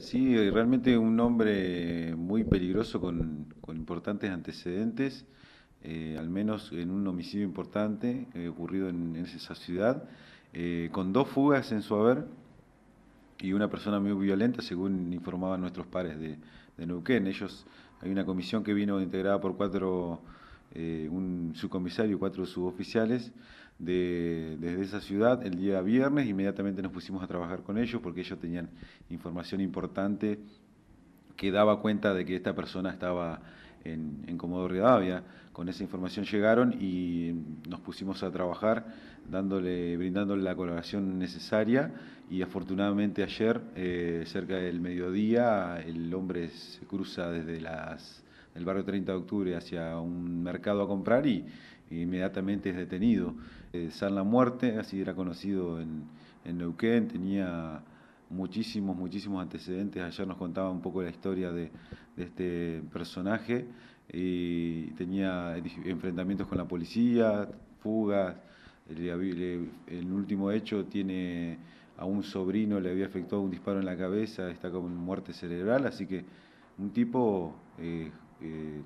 Sí, eh, realmente un hombre muy peligroso con, importantes antecedentes, eh, al menos en un homicidio importante eh, ocurrido en, esa ciudad, con dos fugas en su haber y una persona muy violenta, según informaban nuestros pares de, de Neuquén. Ellos, hay una comisión que vino integrada por cuatro, un su comisario y cuatro suboficiales de, desde esa ciudad el día viernes. Inmediatamente nos pusimos a trabajar con ellos porque ellos tenían información importante que daba cuenta de que esta persona estaba en, en Comodoro Rivadavia. Con esa información llegaron y nos pusimos a trabajar, dándole, brindándole la colaboración necesaria. Y afortunadamente ayer, eh, cerca del mediodía, el hombre se cruza desde las el barrio 30 de octubre hacia un mercado a comprar y, inmediatamente es detenido. Eh, San La Muerte, así era conocido en, Neuquén, tenía muchísimos, muchísimos antecedentes. Ayer nos contaba un poco la historia de, este personaje y tenía enfrentamientos con la policía, fugas. El, el último hecho tiene a un sobrino le había afectado un disparo en la cabeza, está con muerte cerebral, así que un tipo eh,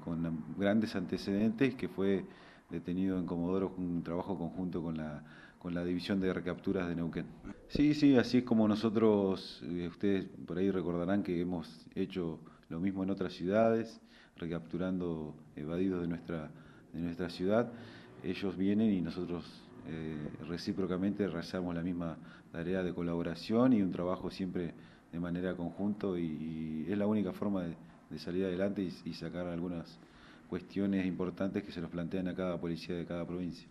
con grandes antecedentes, que fue detenido en Comodoro con un trabajo conjunto con la, con la División de Recapturas de Neuquén. Sí, sí, así es como nosotros, eh, ustedes por ahí recordarán que hemos hecho lo mismo en otras ciudades, recapturando evadidos de nuestra, de nuestra ciudad. Ellos vienen y nosotros eh, recíprocamente realizamos la misma tarea de colaboración y un trabajo siempre de manera conjunto y es la única forma de de salir adelante y, sacar algunas cuestiones importantes que se nos plantean a cada policía de cada provincia.